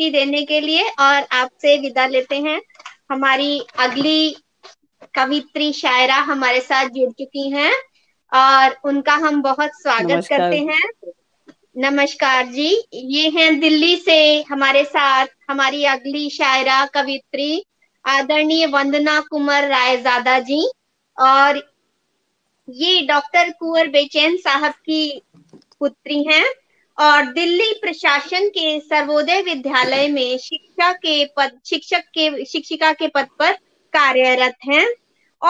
देने के लिए और आपसे विदा लेते हैं हमारी अगली कवित्री शायरा हमारे साथ जुड़ चुकी हैं और उनका हम बहुत स्वागत करते हैं नमस्कार जी ये हैं दिल्ली से हमारे साथ हमारी अगली शायरा कवित्री आदरणीय वंदना कुमार रायजादा जी और ये डॉक्टर कुंवर बेचैन साहब की पुत्री हैं और दिल्ली प्रशासन के सर्वोदय विद्यालय में शिक्षा के पद शिक्षक के शिक्षिका के पद पर कार्यरत हैं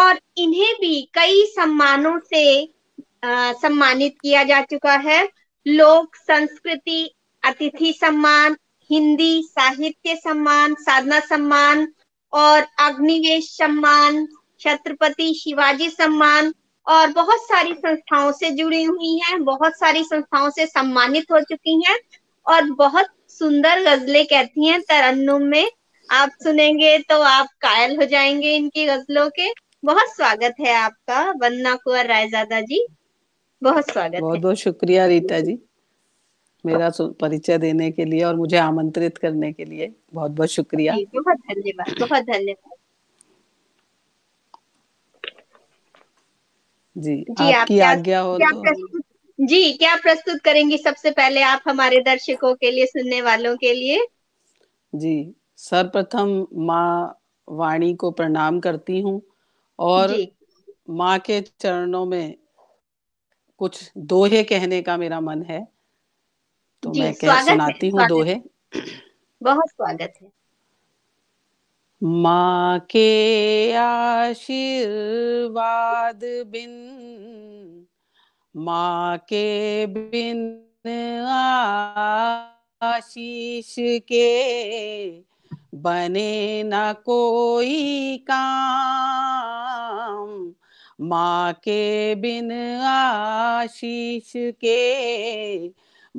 और इन्हें भी कई सम्मानों से आ, सम्मानित किया जा चुका है लोक संस्कृति अतिथि सम्मान हिंदी साहित्य सम्मान साधना सम्मान और अग्निवेश सम्मान छत्रपति शिवाजी सम्मान और बहुत सारी संस्थाओं से जुड़ी हुई हैं बहुत सारी संस्थाओं से सम्मानित हो चुकी हैं और बहुत सुंदर गजलें कहती हैं तरन्नुम में आप सुनेंगे तो आप कायल हो जाएंगे इनकी गजलों के बहुत स्वागत है आपका वन्ना कुंवर रायजादा जी बहुत स्वागत बहुत बहुत शुक्रिया रीता जी मेरा परिचय देने के लिए और मुझे आमंत्रित करने के लिए बहुत बहुत शुक्रिया बहुत धन्यवाद बहुत धन्यवाद जी, जी आपकी आप आज्ञा हो क्या तो... जी क्या प्रस्तुत करेंगी सबसे पहले आप हमारे दर्शकों के लिए सुनने वालों के लिए जी सर्वप्रथम माँ वाणी को प्रणाम करती हूँ और माँ के चरणों में कुछ दोहे कहने का मेरा मन है तो मैं कह सुनाती हूँ दोहे बहुत स्वागत है माँ के आशीर्वाद बिन माँ के बिन आशीष के बने न कोई काम माँ के बिन आशीष के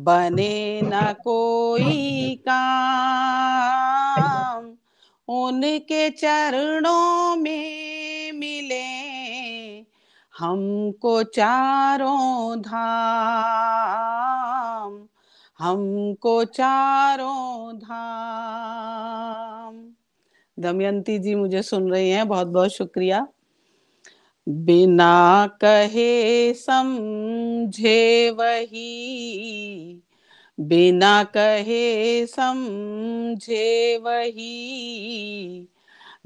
बने न कोई काम उनके चरणों में मिले हमको चारों धाम हमको चारों धाम दमयंती जी मुझे सुन रही हैं बहुत बहुत शुक्रिया बिना कहे समझे वही बिना कहे समझे वही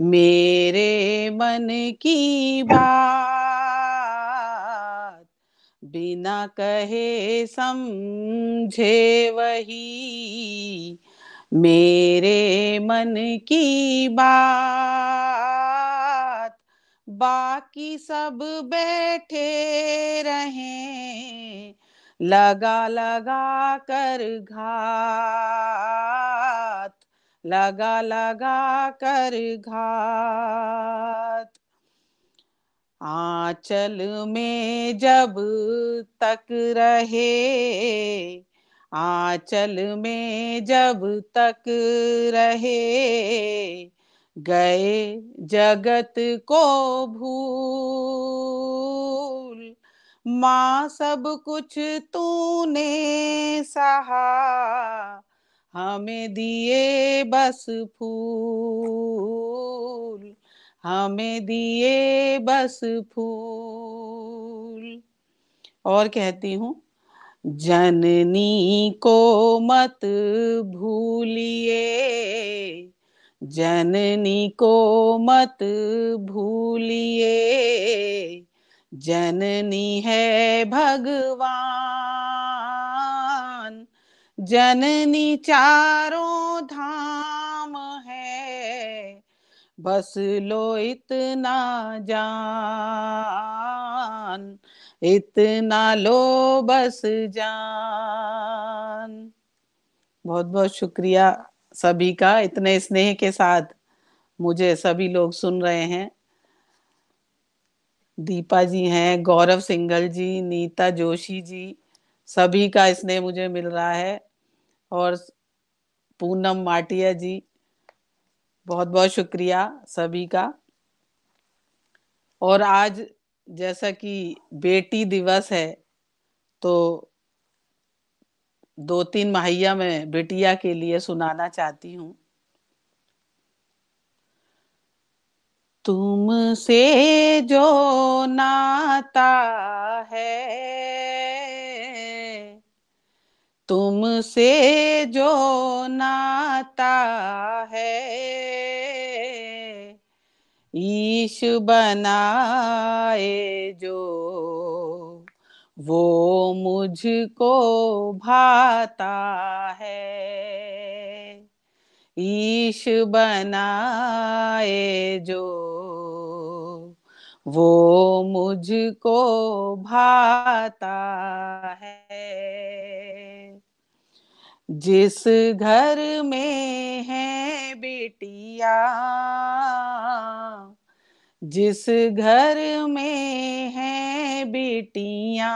मेरे मन की बात बिना कहे समझे वही मेरे मन की बात बाकी सब बैठे रहें लगा लगा कर घात लगा लगा कर घात आंचल में जब तक रहे आंचल में जब तक रहे गए जगत को भूल माँ सब कुछ तूने सहा हमें दिए बस फूल हमें दिए बस फूल और कहती हूँ जननी को मत भूलिए जननी को मत भूलिए जननी है भगवान जननी चारों धाम है बस लो इतना जान इतना लो बस जान बहुत बहुत शुक्रिया सभी का इतने स्नेह के साथ मुझे सभी लोग सुन रहे हैं दीपा जी हैं गौरव सिंगल जी नीता जोशी जी सभी का इसने मुझे मिल रहा है और पूनम माटिया जी बहुत बहुत शुक्रिया सभी का और आज जैसा कि बेटी दिवस है तो दो तीन माहिया में बेटिया के लिए सुनाना चाहती हूँ तुमसे जो नाता है तुमसे जो नाता है ईश बनाए जो वो मुझको भाता है ईश बनाए जो वो मुझको भाता है जिस घर में है बेटिया जिस घर में है बेटिया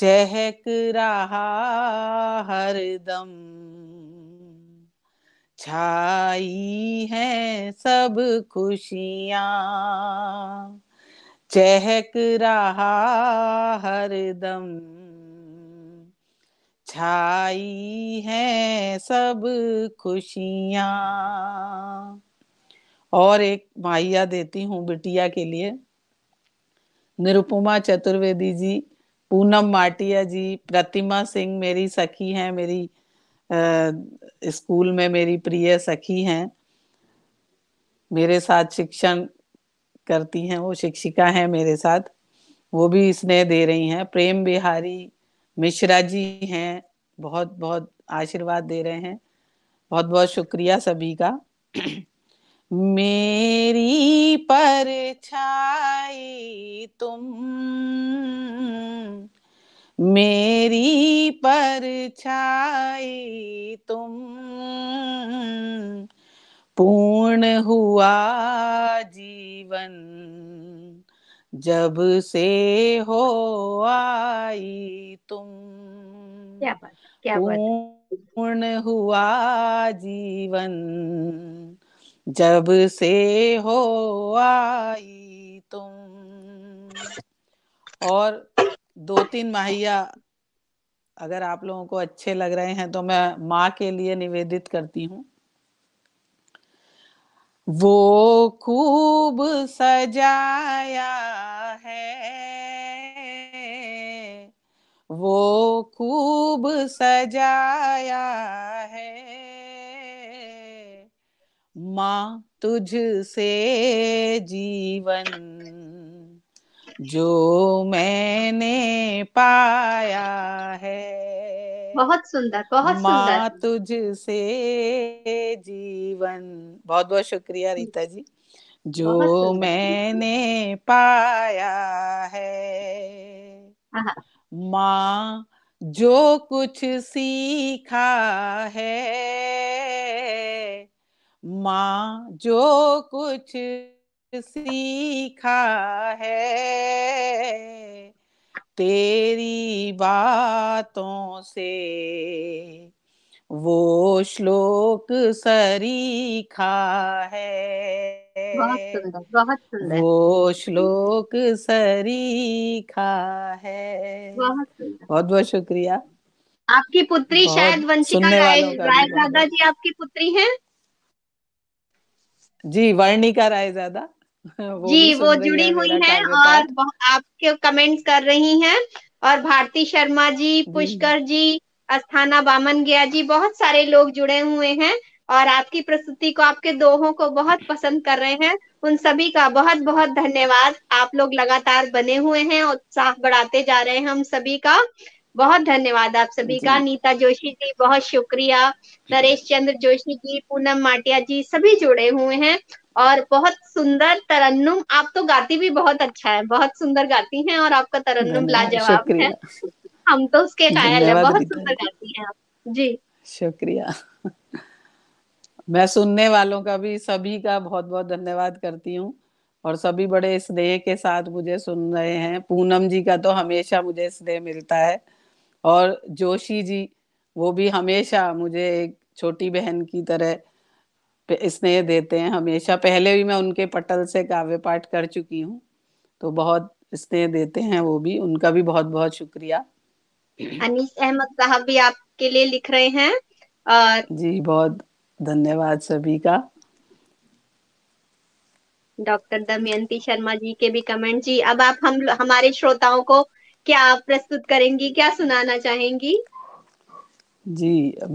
चहक रहा हरदम छाई है सब खुशियाँ चहक रहा हरदम छाई है सब खुशियाँ और एक माहिया देती हूँ बिटिया के लिए निरुपमा चतुर्वेदी जी पूनम माटिया जी प्रतिमा सिंह मेरी सखी हैं मेरी आ, स्कूल में मेरी प्रिय सखी हैं मेरे साथ शिक्षण करती हैं वो शिक्षिका हैं मेरे साथ वो भी स्नेह दे रही हैं प्रेम बिहारी मिश्रा जी हैं बहुत बहुत आशीर्वाद दे रहे हैं बहुत बहुत शुक्रिया सभी का मेरी परछाई तुम मेरी परछाई तुम पूर्ण हुआ जीवन जब से हो आई तुम क्या बात क्या बात पूर्ण हुआ जीवन जब से हो आई तुम और दो तीन माहिया अगर आप लोगों को अच्छे लग रहे हैं तो मैं माँ के लिए निवेदित करती हूँ वो खूब सजाया है वो खूब सजाया है माँ तुझ से जीवन जो मैंने पाया है बहुत सुंदर बहुत सुंदर माँ से जीवन बहुत बहुत शुक्रिया रीता जी जो मैंने पाया है माँ जो कुछ सीखा है माँ जो कुछ सीखा है तेरी बातों से वो श्लोक सरीखा है वो श्लोक सरीखा है बहुत बहुत शुक्रिया आपकी पुत्री शायद वंशिका राय राय दादा जी आपकी पुत्री हैं जी वर्णिका राय ज्यादा जी वो जुड़ी हुई हैं और आपके कमेंट्स कर रही हैं और भारती शर्मा जी पुष्कर जी अस्थाना बामन गया जी बहुत सारे लोग जुड़े हुए हैं और आपकी प्रस्तुति को आपके दोहों को बहुत पसंद कर रहे हैं उन सभी का बहुत बहुत धन्यवाद आप लोग लगातार बने हुए हैं उत्साह बढ़ाते जा रहे हैं हम सभी का बहुत धन्यवाद आप सभी का नीता जोशी जी बहुत शुक्रिया नरेश चंद्र जोशी जी पूनम माटिया जी सभी जुड़े हुए हैं और बहुत सुंदर तरन्नुम आप तो गाती भी बहुत अच्छा है बहुत सुंदर गाती हैं और आपका तरन्नुम लाजवाब है हम तो उसके कायल है बहुत सुंदर गाती हैं आप जी शुक्रिया मैं सुनने वालों का भी सभी का बहुत बहुत धन्यवाद करती हूँ और सभी बड़े स्नेह के साथ मुझे सुन रहे हैं पूनम जी का तो हमेशा मुझे स्नेह मिलता है और जोशी जी वो भी हमेशा मुझे एक छोटी बहन की तरह स्नेह देते हैं हमेशा पहले भी मैं उनके पटल से काव्य पाठ कर चुकी हूँ तो बहुत स्नेह देते हैं वो भी उनका भी बहुत बहुत शुक्रिया अनीस अहमद साहब भी आपके लिए लिख रहे हैं और जी बहुत धन्यवाद सभी का डॉक्टर दमयंती शर्मा जी के भी कमेंट जी अब आप हम हमारे श्रोताओं को क्या आप प्रस्तुत करेंगी क्या सुनाना चाहेंगी जी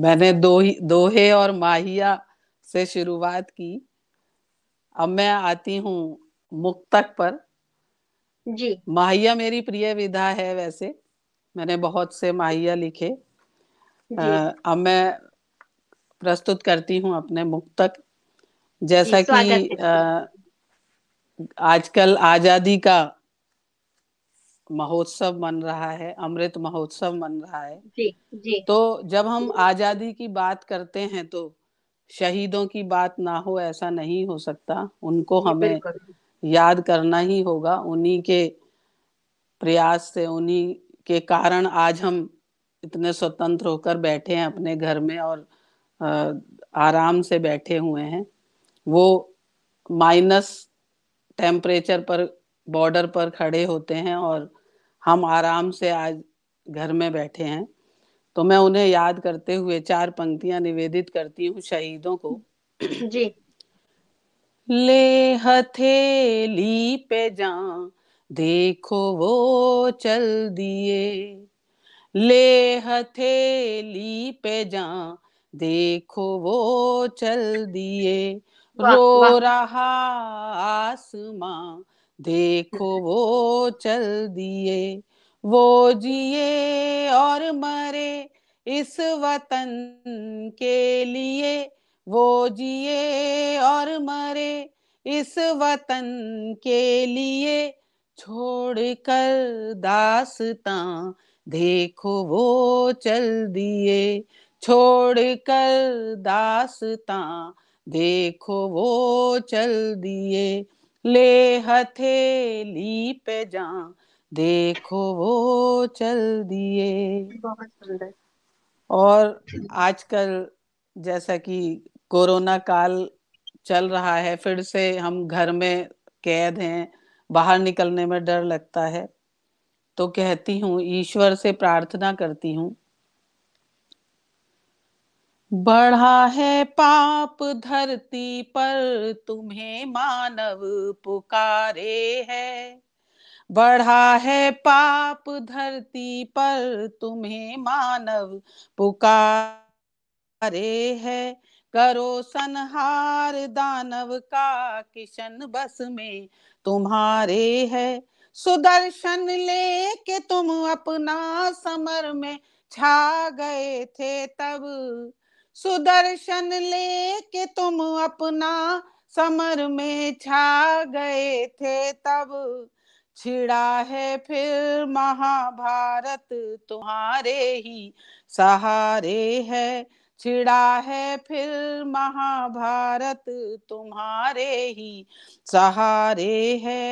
मैंने दो ही दोहे और माहिया से शुरुआत की अब मैं आती हूँ मुक्तक पर जी माहिया मेरी प्रिय विधा है वैसे मैंने बहुत से माहिया लिखे आ, अब मैं प्रस्तुत करती हूँ अपने मुक्तक जैसा कि आजकल आजादी का महोत्सव मन रहा है अमृत महोत्सव मन रहा है जी जी तो जब हम आजादी की बात करते हैं तो शहीदों की बात ना हो ऐसा नहीं हो सकता उनको हमें याद करना ही होगा उन्हीं के प्रयास से उन्हीं के कारण आज हम इतने स्वतंत्र होकर बैठे हैं अपने घर में और आराम से बैठे हुए हैं वो माइनस टेम्परेचर पर बॉर्डर पर खड़े होते हैं और हम आराम से आज घर में बैठे हैं तो मैं उन्हें याद करते हुए चार पंक्तियां निवेदित करती हूँ शहीदों को जी ले हथेली पे जा देखो वो चल दिए ले हथेली पे जा देखो वो चल दिए रो रहा आसमां देखो वो चल दिए वो जिए और मरे इस वतन के लिए वो जिए और मरे इस वतन के लिए छोड़ कर दासता देखो वो चल दिए छोड़ कर दासता देखो वो चल दिए ले हथेली पे जा देखो वो चल दिए और आजकल जैसा कि कोरोना काल चल रहा है फिर से हम घर में कैद हैं बाहर निकलने में डर लगता है तो कहती हूँ ईश्वर से प्रार्थना करती हूँ बढ़ा है पाप धरती पर तुम्हें मानव पुकारे है बढ़ा है पाप धरती पर तुम्हें मानव पुकारे है करो संहार दानव का किशन बस में तुम्हारे है सुदर्शन ले के तुम अपना समर में छा गए थे तब सुदर्शन ले के तुम अपना समर में छा गए थे तब छिड़ा है फिर महाभारत तुम्हारे ही सहारे है छिड़ा है फिर महाभारत तुम्हारे ही सहारे है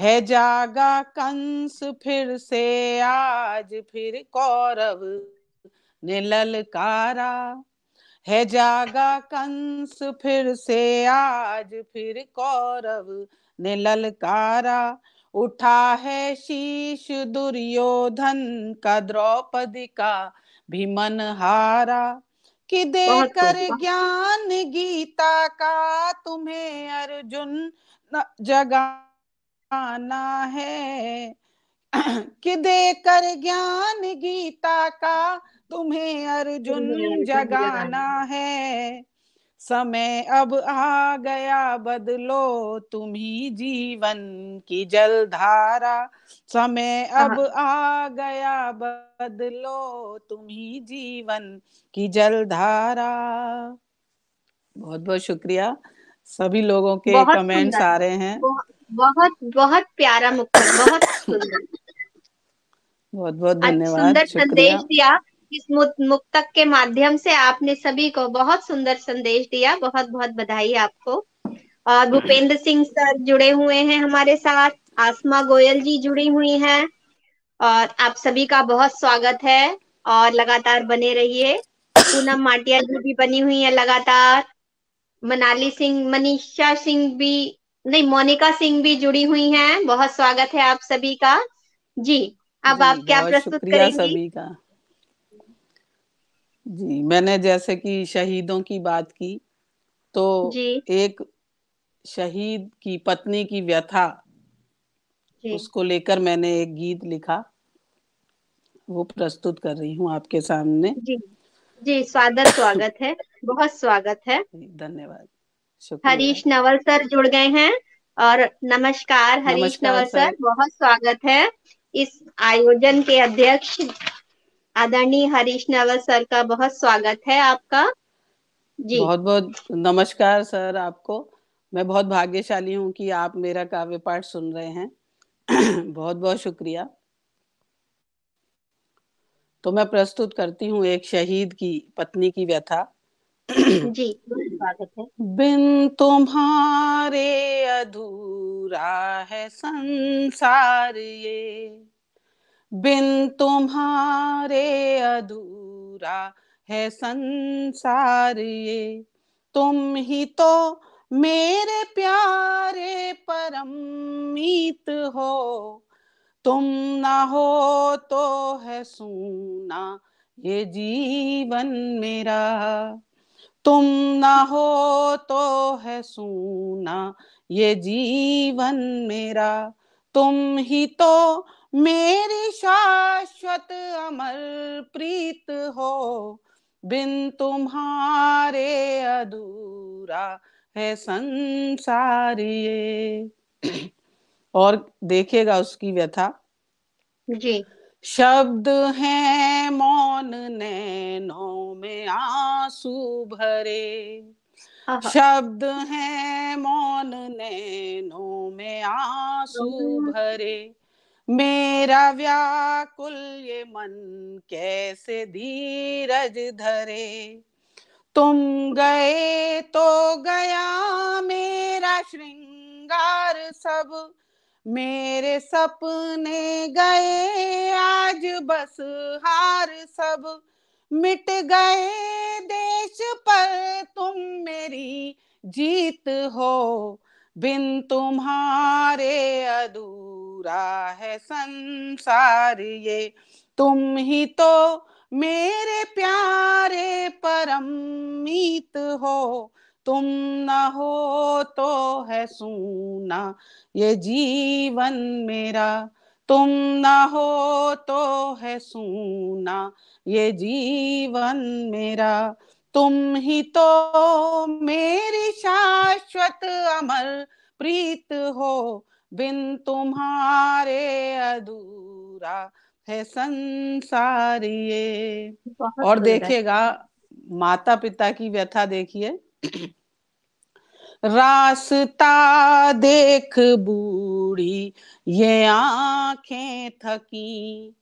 है जागा कंस फिर से आज फिर कौरव ने है जागा कंस फिर से आज फिर कौरव ने कारा उठा है शीश दुर्योधन का द्रौपदी का भी मन हारा कि देकर ज्ञान गीता का तुम्हें अर्जुन जगाना है कि देकर ज्ञान गीता का तुम्हें अर्जुन जगाना है समय अब आ गया बदलो तुम ही जीवन की जलधारा समय हाँ, हाँ। अब आ गया बदलो तुम ही जीवन की जलधारा बहुत बहुत शुक्रिया सभी लोगों के कमेंट्स आ रहे हैं बहुत बहुत प्यारा मुक्त बहुत सुंदर बहुत बहुत धन्यवाद सुंदर संदेश दिया इस मुक्तक के माध्यम से आपने सभी को बहुत सुंदर संदेश दिया बहुत बहुत बधाई आपको और भूपेंद्र सिंह सर जुड़े हुए हैं हमारे साथ आसमा गोयल जी जुड़ी हुई हैं और आप सभी का बहुत स्वागत है और लगातार बने रहिए पूनम माटिया जी भी बनी हुई है लगातार मनाली सिंह मनीषा सिंह भी नहीं मोनिका सिंह भी जुड़ी हुई हैं बहुत स्वागत है आप सभी का जी अब आप क्या प्रस्तुत करेंगी सभी का जी मैंने जैसे कि शहीदों की बात की तो एक शहीद की पत्नी की व्यथा उसको लेकर मैंने एक गीत लिखा वो प्रस्तुत कर रही हूँ आपके सामने जी जी स्वागत स्वागत है बहुत स्वागत है धन्यवाद हरीश नवल सर जुड़ गए हैं और नमस्कार हरीश नवल सर बहुत स्वागत है इस आयोजन के अध्यक्ष आदरणीय हरीश नवल सर का बहुत स्वागत है आपका जी बहुत बहुत नमस्कार सर आपको मैं बहुत भाग्यशाली हूँ कि आप मेरा काव्य पाठ सुन रहे हैं बहुत बहुत शुक्रिया तो मैं प्रस्तुत करती हूँ एक शहीद की पत्नी की व्यथा जी बिन तुम्हारे अधूरा है संसार ये बिन तुम्हारे अधूरा है संसार ये तुम ही तो मेरे प्यारे परम मीत हो तुम ना हो तो है सुना ये जीवन मेरा तुम ना हो तो है सुना ये जीवन मेरा तुम ही तो मेरी शाश्वत अमर प्रीत हो बिन तुम्हारे अधूरा है संसार ये और देखेगा उसकी व्यथा जी शब्द है मौन नैनों में आंसू भरे शब्द है मौन नैनों में आंसू भरे मेरा व्याकुल ये मन कैसे धीरज धरे तुम गए तो गया मेरा श्रृंगार सब मेरे सपने गए आज बस हार सब मिट गए देश पर तुम मेरी जीत हो बिन तुम्हारे अदू अधूरा है संसार ये तुम ही तो मेरे प्यारे परम मीत हो तुम न हो तो है सूना ये जीवन मेरा तुम न हो तो है सूना ये जीवन मेरा तुम ही तो मेरी शाश्वत अमर प्रीत हो बिन तुम्हारे अधूरा है संसार ये और देखेगा माता पिता की व्यथा देखिए रास्ता देख बूढ़ी ये आंखें थकी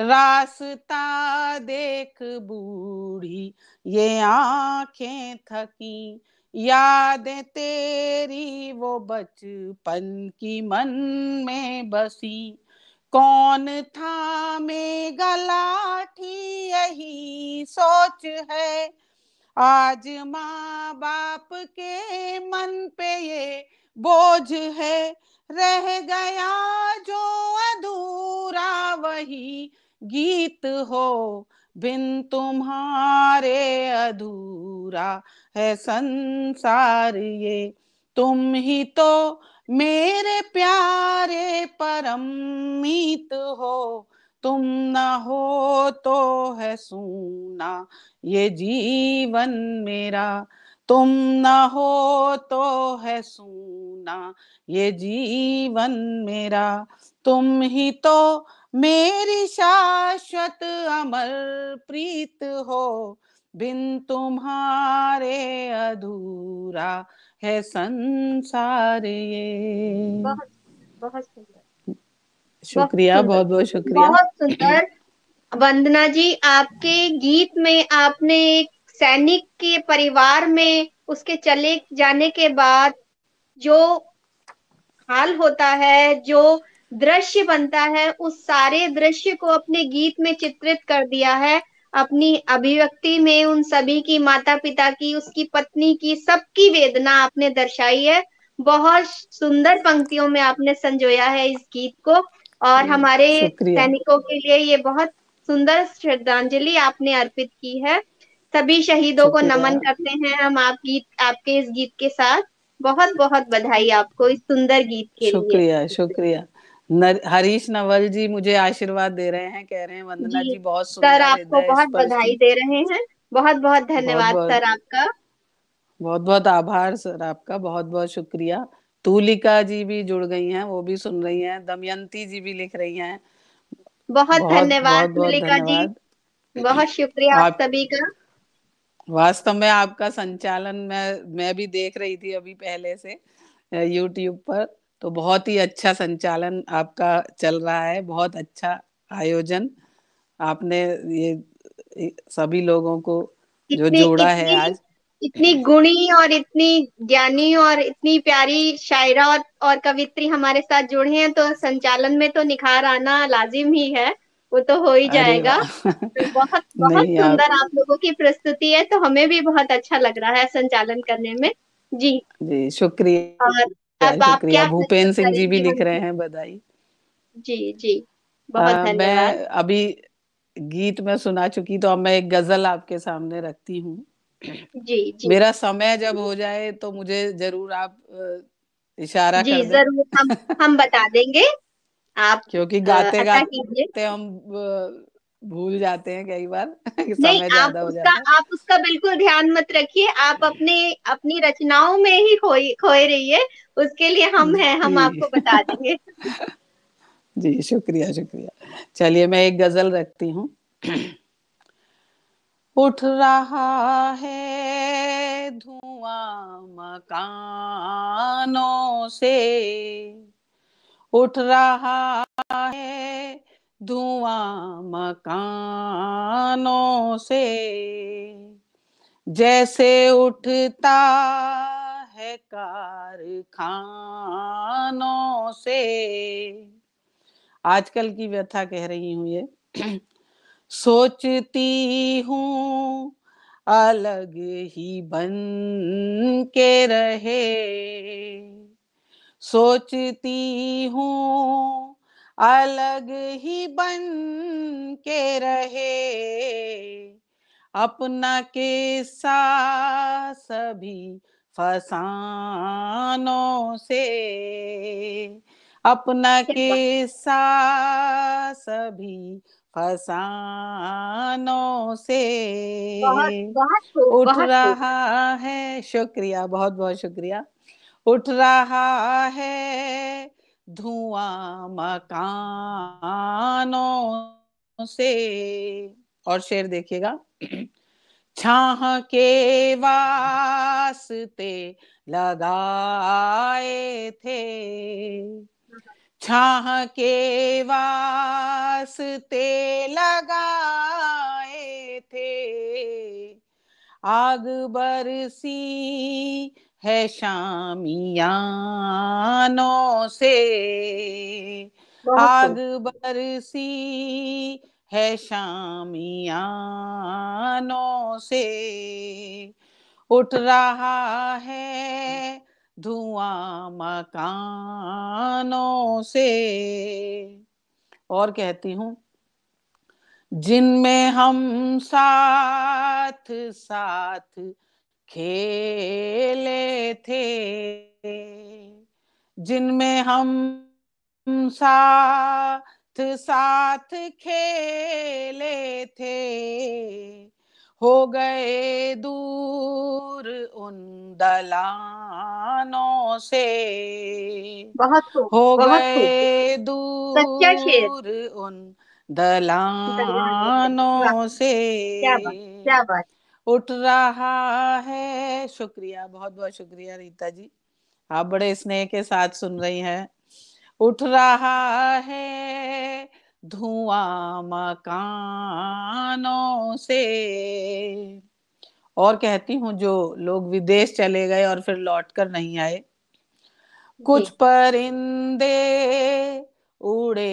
रास्ता देख बूढ़ी ये आंखें थकी यादें तेरी वो बचपन की मन में बसी कौन था में गलाठी यही सोच है आज माँ बाप के मन पे ये बोझ है रह गया जो अधूरा वही गीत हो बिन तुम्हारे अधूरा है संसार ये तुम ही तो मेरे प्यारे परम मीत हो तुम न हो तो है सूना ये जीवन मेरा तुम न हो तो है सूना ये जीवन मेरा तुम ही तो मेरी शाश्वत अमर प्रीत हो बिन तुम्हारे अधूरा है संसार ये बहुत बहुत सुंदर शुक्रिया बहुत बहुत शुक्रिया बहुत सुंदर वंदना जी आपके गीत में आपने एक सैनिक के परिवार में उसके चले जाने के बाद जो हाल होता है जो दृश्य बनता है उस सारे दृश्य को अपने गीत में चित्रित कर दिया है अपनी अभिव्यक्ति में उन सभी की माता पिता की उसकी पत्नी की सबकी वेदना आपने दर्शाई है बहुत सुंदर पंक्तियों में आपने संजोया है इस गीत को और हम्म, हमारे सैनिकों के लिए ये बहुत सुंदर श्रद्धांजलि आपने अर्पित की है सभी शहीदों को नमन करते हैं हम आप गीत आपके इस गीत के साथ बहुत बहुत बधाई आपको इस सुंदर गीत के शुक्रिया, लिए शुक्रिया शुक्रिया हरीश नवल जी मुझे आशीर्वाद दे रहे हैं कह रहे हैं वंदना जी, जी बहुत सर आपको बहुत बधाई दे रहे हैं बहुत बहुत धन्यवाद सर आपका बहुत बहुत आभार सर आपका बहुत बहुत शुक्रिया तूलिका जी भी जुड़ गई हैं वो भी सुन रही हैं दमयंती जी भी लिख रही हैं बहुत धन्यवाद तूलिका जी बहुत शुक्रिया आप सभी का वास्तव में आपका संचालन मैं मैं भी देख रही थी अभी पहले से यूट्यूब पर तो बहुत ही अच्छा संचालन आपका चल रहा है बहुत अच्छा आयोजन आपने ये सभी लोगों को जो जोड़ा है आज इतनी गुणी और इतनी ज्ञानी और इतनी प्यारी शायरा और, और कवित्री हमारे साथ जुड़े हैं तो संचालन में तो निखार आना लाजिम ही है वो तो हो ही जाएगा तो बहुत बहुत सुंदर आप लोगों की प्रस्तुति है तो हमें भी बहुत अच्छा लग रहा है संचालन करने में जी जी शुक्रिया और शुक्रिया भूपेन्द्र सिंह जी भी लिख रहे हैं बधाई जी जी बहुत आ, मैं अभी गीत में सुना चुकी तो अब मैं एक गजल आपके सामने रखती हूँ जी, जी मेरा समय जब हो जाए तो मुझे जरूर आप इशारा जी कर जरूर हम हम बता देंगे आप क्योंकि गाते अच्छा गाते हम भूल जाते हैं कई बार नहीं आप उसका आप उसका बिल्कुल ध्यान मत रखिए आप अपने अपनी रचनाओं में ही खोए खोए रहिए उसके लिए हम हैं हम आपको बता देंगे जी शुक्रिया शुक्रिया चलिए मैं एक गजल रखती हूँ उठ रहा है धुआं मकानों से उठ रहा है धुआं मकानों से जैसे उठता है कारखानों से आजकल की व्यथा कह रही हूं ये सोचती हूँ अलग ही बन के रहे सोचती हूँ अलग ही बन के रहे अपना के सभी फसानों से अपना के सभी फसानों से बहुत, बहुत, उठ बहुत, रहा है शुक्रिया बहुत बहुत शुक्रिया उठ रहा है धुआं मकानों से और शेर देखिएगा छाह के वास्ते लगाए थे छाह के वास्ते लगाए थे आग बरसी है शामियानों से आग बरसी है शामियानों से उठ रहा है धुआं मकानों से और कहती हूँ जिनमें हम साथ साथ खेले थे जिनमें हम साथ साथ खेले थे हो गए दूर उन दलानों से बहुत हो गए दूर उन दलानों से क्या बात क्या बात उठ रहा है शुक्रिया बहुत बहुत शुक्रिया रीता जी आप बड़े स्नेह के साथ सुन रही हैं उठ रहा है धुआं मकानों से और कहती हूँ जो लोग विदेश चले गए और फिर लौट कर नहीं आए कुछ परिंदे उड़े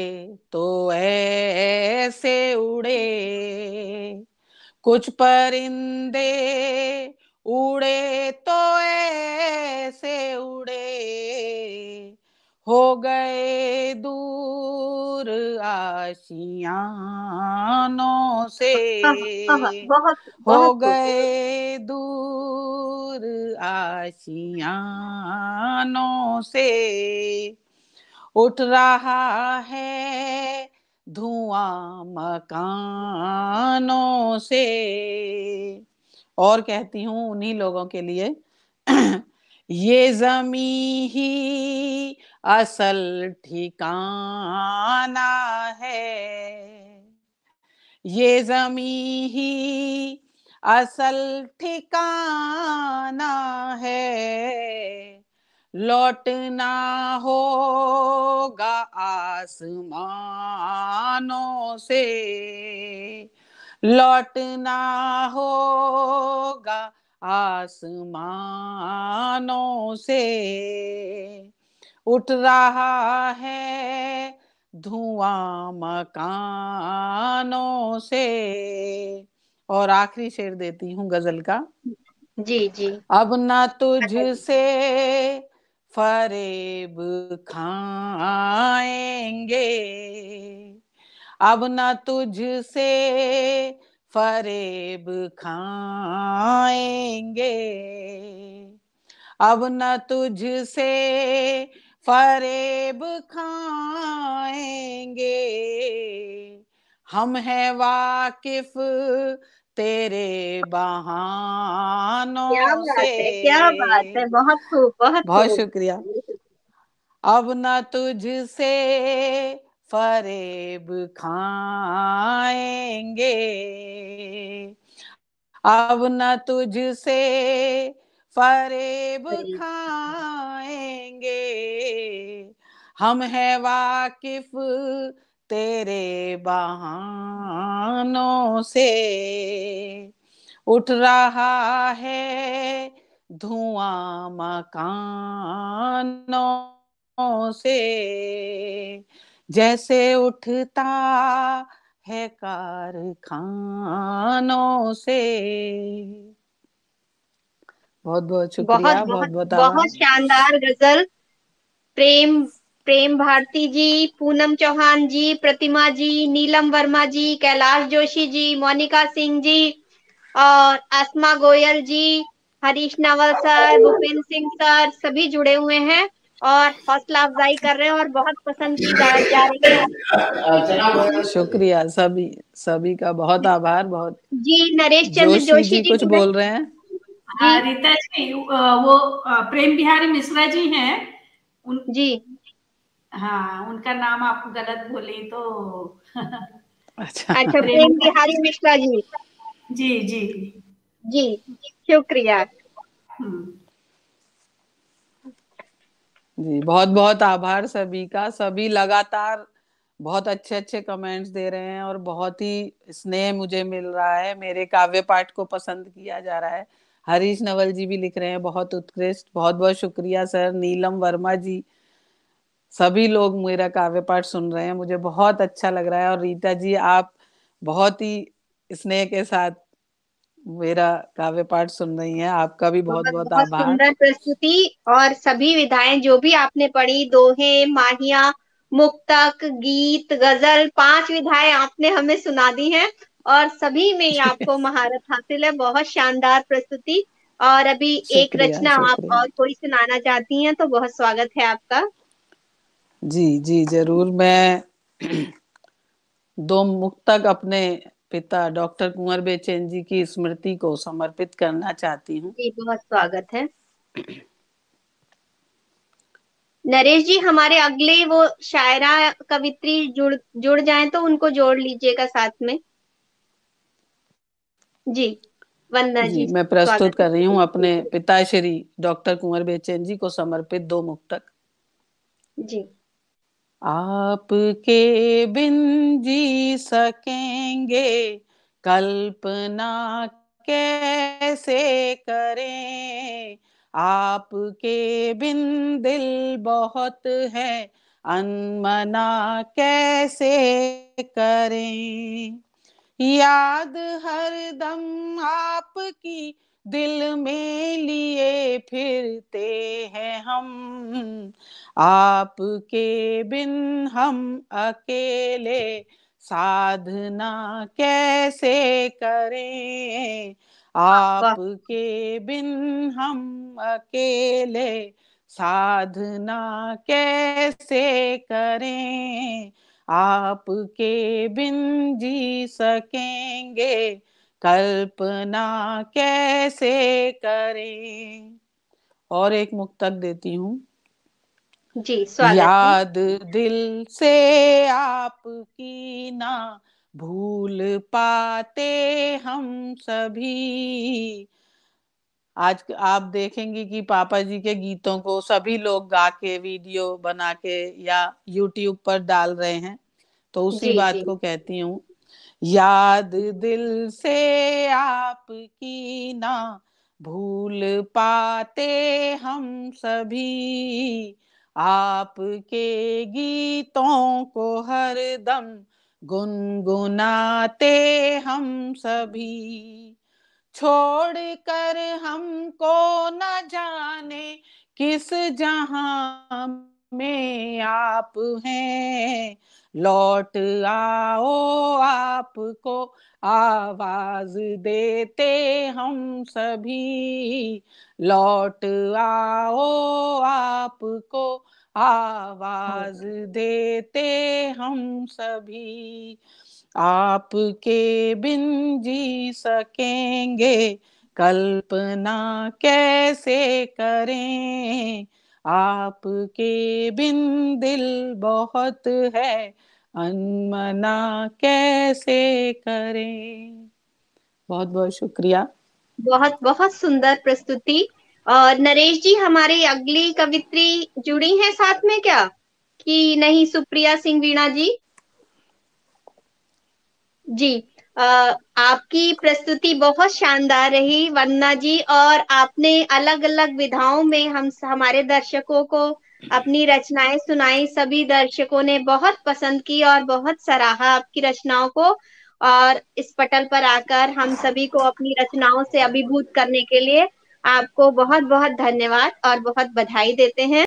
तो ऐसे उड़े कुछ परिंदे उड़े तो ऐसे उड़े हो गए दूर आशियानों से हाँ, हाँ, हाँ, हो गए दूर आशियानों से उठ रहा है धुआं मकानों से और कहती हूँ उन्हीं लोगों के लिए ये जमी ही असल ठिकाना है ये जमी ही असल ठिकाना है लौटना होगा आसमानों से लौटना होगा आसमानों से उठ रहा है धुआं मकानों से और आखिरी शेर देती हूँ गजल का जी जी अब ना तुझसे फरेब खाएंगे अब ना तुझसे फरेब खाएंगे अब न तुझसे फरेब खाएंगे हम हैं वाकिफ तेरे बहानों क्या बात से है, क्या बात है बहुत खूब बहुत बहुत शुक्रिया अब न तुझसे फरेब खाएंगे अब न तुझसे फरेब खाएंगे हम है वाकिफ तेरे बहानों से उठ रहा है धुआं मकानों से जैसे उठता है कारखानों से बहुत बहुत शुक्रिया बहुत बहुत बहुत, बहुत शानदार गजल प्रेम प्रेम भारती जी पूनम चौहान जी प्रतिमा जी नीलम वर्मा जी कैलाश जोशी जी मोनिका सिंह जी और आसमा गोयल जी हरीश नावल सर भूपेन्द्र सिंह सर सभी जुड़े हुए हैं और हौसला अफजाई कर रहे हैं और बहुत पसंद की जा, रही है शुक्रिया सभी सभी का बहुत आभार बहुत जी नरेश चंद्र जोशी, जोशी जी, जी कुछ बोल रहे हैं हाँ, रीता जी वो प्रेम बिहारी मिश्रा जी हैं जी हाँ उनका नाम आप गलत बोले तो अच्छा, अच्छा प्रेम बिहारी मिश्रा जी जी जी जी शुक्रिया हम्म। जी बहुत बहुत आभार सभी का सभी लगातार बहुत अच्छे अच्छे कमेंट्स दे रहे हैं और बहुत ही स्नेह मुझे मिल रहा है मेरे काव्य पाठ को पसंद किया जा रहा है हरीश नवल जी भी लिख रहे हैं बहुत उत्कृष्ट बहुत बहुत शुक्रिया सर नीलम वर्मा जी सभी लोग मेरा काव्य पाठ सुन रहे हैं मुझे बहुत अच्छा लग रहा है और रीता जी आप बहुत ही स्नेह के साथ मेरा काव्य पाठ सुन रही हैं आपका भी बहुत बहुत, आभार सुंदर प्रस्तुति और सभी विधाएं जो भी आपने पढ़ी दोहे माहिया मुक्तक गीत गजल पांच विधाएं आपने हमें सुना दी हैं और सभी में ही आपको महारत हासिल है बहुत शानदार प्रस्तुति और अभी एक रचना आप और कोई सुनाना चाहती हैं तो बहुत स्वागत है आपका जी जी जरूर मैं दो मुक्तक अपने पिता डॉक्टर कुंवर बेचैन जी की स्मृति को समर्पित करना चाहती हूँ बहुत स्वागत है नरेश जी हमारे अगले वो शायरा कवित्री जुड़ जुड़ जाए तो उनको जोड़ लीजिएगा साथ में जी वंदना जी, जी मैं प्रस्तुत कर रही हूँ अपने पिताश्री डॉक्टर कुंवर बेचैन जी को समर्पित दो मुक्तक जी आपके बिन जी सकेंगे कल्पना कैसे करें आपके बिन दिल बहुत है अनमना कैसे करें याद हर दम आपकी दिल में लिए फिरते हैं हम आपके बिन हम अकेले साधना कैसे करें आपके बिन हम अकेले साधना कैसे करें आपके बिन जी सकेंगे कल्पना कैसे करें और एक मुक्तक देती हूँ जी याद दिल से आपकी ना भूल पाते हम सभी आज आप देखेंगे कि पापा जी के गीतों को सभी लोग गा के वीडियो बना के या यूट्यूब पर डाल रहे हैं तो उसी जी, बात जी. को कहती हूँ याद दिल से आपकी ना भूल पाते हम सभी आपके गीतों को हर दम गुनगुनाते हम सभी छोड़ कर हमको न जाने किस जहां में आप हैं लौट आओ आपको आवाज देते हम सभी लौट आओ आपको आवाज देते हम सभी आपके बिन जी सकेंगे कल्पना कैसे करें आपके बिन दिल बहुत है अनमना कैसे करें बहुत बहुत शुक्रिया बहुत बहुत सुंदर प्रस्तुति और नरेश जी हमारी अगली कवित्री जुड़ी हैं साथ में क्या कि नहीं सुप्रिया सिंह वीणा जी जी आपकी प्रस्तुति बहुत शानदार रही वंदना जी और आपने अलग अलग विधाओं में हम हमारे दर्शकों को अपनी रचनाएं सुनाई सभी दर्शकों ने बहुत पसंद की और बहुत सराहा आपकी रचनाओं को और इस पटल पर आकर हम सभी को अपनी रचनाओं से अभिभूत करने के लिए आपको बहुत बहुत धन्यवाद और बहुत बधाई देते हैं